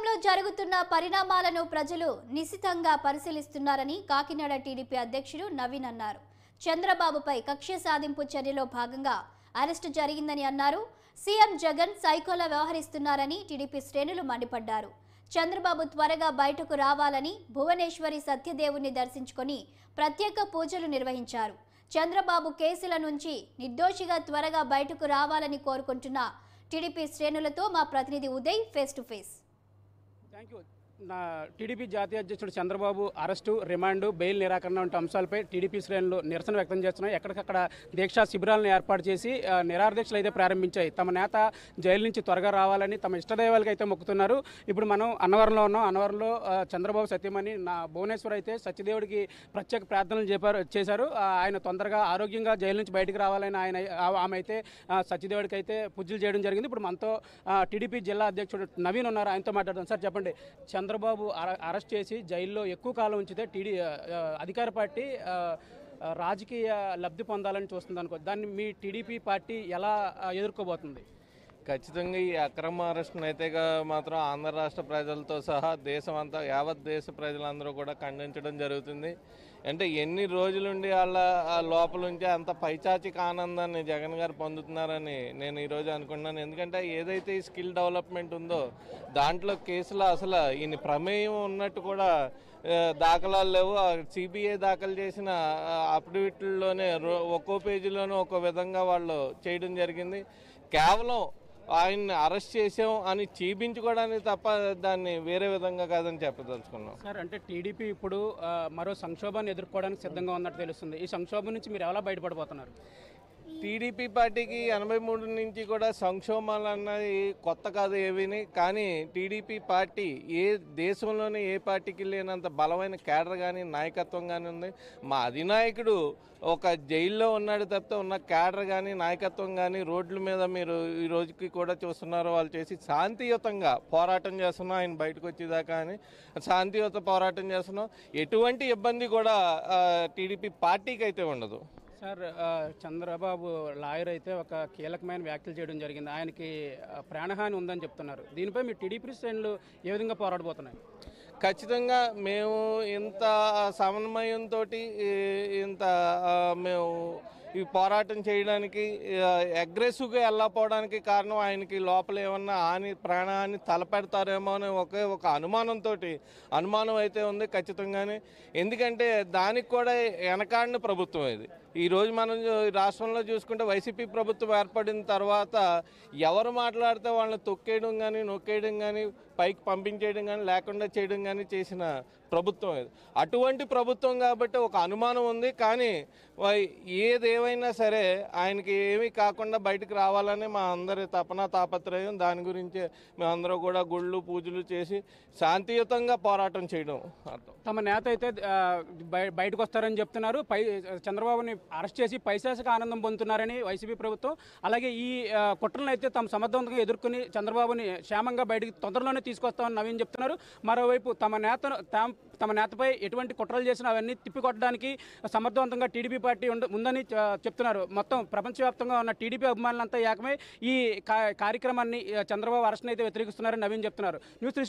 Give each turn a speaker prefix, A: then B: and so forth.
A: రాష్ట్రంలో జరుగుతున్న పరిణామాలను ప్రజలు నిశితంగా పరిశీలిస్తున్నారని కాకినాడ టీడీపీ అధ్యక్షుడు నవీన్ అన్నారు చంద్రబాబుపై కక్ష సాధింపు చర్యలో భాగంగా అరెస్టు జరిగిందని అన్నారు సీఎం జగన్ సైకోలా వ్యవహరిస్తున్నారని టీడీపీ శ్రేణులు మండిపడ్డారు చంద్రబాబు త్వరగా బయటకు రావాలని భువనేశ్వరి సత్యదేవుని దర్శించుకొని ప్రత్యేక పూజలు నిర్వహించారు చంద్రబాబు కేసుల నుంచి నిర్దోషిగా త్వరగా బయటకు రావాలని కోరుకుంటున్న టీడీపీ శ్రేణులతో మా ప్రతినిధి Uday face to face
B: Thank you. నా టీడీపీ జాతీయ అధ్యక్షుడు చంద్రబాబు అరెస్టు రిమాండు బెయిల్ నిరాకరణ వంటి అంశాలపై టీడీపీ శ్రేణులు నిరసన వ్యక్తం చేస్తున్నాయి ఎక్కడికక్కడ దీక్షా శిబిరాలను ఏర్పాటు చేసి నిరాదీక్షలు అయితే ప్రారంభించాయి తమ నేత జైలు నుంచి త్వరగా రావాలని తమ ఇష్టదైవాలకు అయితే మొక్కుతున్నారు ఇప్పుడు మనం అన్నవరంలో ఉన్నాం అన్నవరంలో చంద్రబాబు సత్యమని నా భువనేశ్వర్ అయితే సత్యదేవుడికి ప్రత్యేక ప్రార్థనలు చెప్పారు చేశారు ఆయన తొందరగా ఆరోగ్యంగా జైలు నుంచి బయటకు రావాలని ఆయన ఆమె అయితే సత్యదేవుడికి అయితే పూజలు చేయడం జరిగింది ఇప్పుడు మనతో టీడీపీ జిల్లా అధ్యక్షుడు నవీన్ ఉన్నారు ఆయనతో మాట్లాడుతున్నాం సార్ చెప్పండి చంద్ర చంద్రబాబు అరెస్ట్ చేసి జైల్లో ఎక్కువ కాలం ఉంచితే టీడీ అధికార పార్టీ రాజకీయ లబ్ధి పొందాలని చూస్తుంది అనుకో దాన్ని మీ టీడీపీ పార్టీ ఎలా ఎదుర్కోబోతుంది
C: ఖచ్చితంగా ఈ అక్రమ అరెస్ట్ను అయితే మాత్రం ఆంధ్ర రాష్ట్ర ప్రజలతో సహా దేశం అంతా యావత్ దేశ ప్రజలందరూ కూడా ఖండించడం జరుగుతుంది అంటే ఎన్ని రోజులుండి వాళ్ళ లోపల ఉంటే అంత పైచాచిక ఆనందాన్ని జగన్ గారు పొందుతున్నారని నేను ఈరోజు అనుకున్నాను ఎందుకంటే ఏదైతే ఈ స్కిల్ డెవలప్మెంట్ ఉందో దాంట్లో కేసులు అసలు ఈయన ప్రమేయం ఉన్నట్టు కూడా దాఖలాలు లేవు సిబిఐ దాఖలు చేసిన అఫిడవిట్లలోనే ఒక్కో పేజీలోనే ఒక్కో విధంగా వాళ్ళు చేయడం జరిగింది కేవలం ఆయన్ని అరెస్ట్ చేసాం అని చూపించుకోవడానికి తప్ప దాన్ని వేరే విధంగా కాదని చెప్పదలుచుకున్నాం
B: సార్ అంటే టీడీపీ ఇప్పుడు మరో సంక్షోభాన్ని
C: ఎదుర్కోవడానికి సిద్ధంగా ఉన్నట్టు తెలుస్తుంది ఈ సంక్షోభం నుంచి మీరు ఎలా బయటపడిపోతున్నారు టీడీపీ పార్టీకి ఎనభై మూడు నుంచి కూడా సంక్షోభాలు అన్నది కొత్త కాదు ఏవిని కానీ టీడీపీ పార్టీ ఏ దేశంలోనే ఏ పార్టీకి లేనంత బలమైన కేడర్ కానీ నాయకత్వం కానీ ఉంది మా అధినాయకుడు ఒక జైల్లో ఉన్నాడు తప్పితే ఉన్న కేడర్ కానీ నాయకత్వం కానీ రోడ్ల మీద మీరు ఈ రోజుకి కూడా చూస్తున్నారు వాళ్ళు చేసి శాంతియుతంగా పోరాటం చేస్తున్నాం ఆయన బయటకు వచ్చేదాకా అని శాంతియుత పోరాటం చేస్తున్నాం ఎటువంటి ఇబ్బంది కూడా టీడీపీ పార్టీకి అయితే ఉండదు
B: సార్ చంద్రబాబు లాయర్ అయితే ఒక కీలకమైన వ్యాఖ్యలు చేయడం జరిగింది ఆయనకి ప్రాణహాని ఉందని చెప్తున్నారు దీనిపై మీ టీడీపీ శ్రేణులు
C: ఏ విధంగా పోరాడబోతున్నాయి ఖచ్చితంగా మేము ఇంత సమన్వయంతో ఇంత మేము ఈ పోరాటం చేయడానికి అగ్రెసివ్గా వెళ్ళకపోవడానికి కారణం ఆయనకి లోపల ఏమన్నా హాని ప్రాణహాని తలపెడతారేమో అనే ఒకే ఒక అనుమానంతో అనుమానం అయితే ఉంది ఖచ్చితంగానే ఎందుకంటే దానికి కూడా వెనకాడిన ప్రభుత్వం ఇది ఈరోజు మనం రాష్ట్రంలో చూసుకుంటే వైసీపీ ప్రభుత్వం ఏర్పడిన తర్వాత ఎవరు మాట్లాడితే వాళ్ళని తొక్కేయడం కానీ నొక్కేయడం కానీ పైకి పంపించేయడం కానీ లేకుండా చేయడం కానీ చేసిన ప్రభుత్వం ఇది అటువంటి ప్రభుత్వం కాబట్టి ఒక అనుమానం ఉంది కానీ ఏదేమైనా సరే ఆయనకి ఏమీ కాకుండా బయటకు రావాలని మా అందరి తపన తాపత్రయం దాని గురించి మేమందరూ కూడా గుళ్ళు పూజలు చేసి శాంతియుతంగా పోరాటం చేయడం అర్థం
B: తమ నేత అయితే బయటకు వస్తారని చెప్తున్నారు పై చంద్రబాబుని అరెస్ట్ చేసి పైశాసిక ఆనందం పొందుతున్నారని వైసీపీ ప్రభుత్వం అలాగే ఈ కుట్రలను అయితే తమ సమర్థవంతంగా ఎదుర్కొని చంద్రబాబుని క్షేమంగా బయటకు తొందరలోనే తీసుకొస్తామని నవీన్ చెప్తున్నారు మరోవైపు తమ నేత తమ నేతపై ఎటువంటి కుట్రలు చేసినా అవన్నీ తిప్పికొట్టడానికి సమర్థవంతంగా టీడీపీ పార్టీ ఉందని చెప్తున్నారు మొత్తం ప్రపంచవ్యాప్తంగా ఉన్న టీడీపీ అభిమానులంతా ఏకమై ఈ కార్యక్రమాన్ని చంద్రబాబు అరెస్ట్ని అయితే వ్యతిరేకిస్తున్నారని నవీన్ చెప్తున్నారు న్యూస్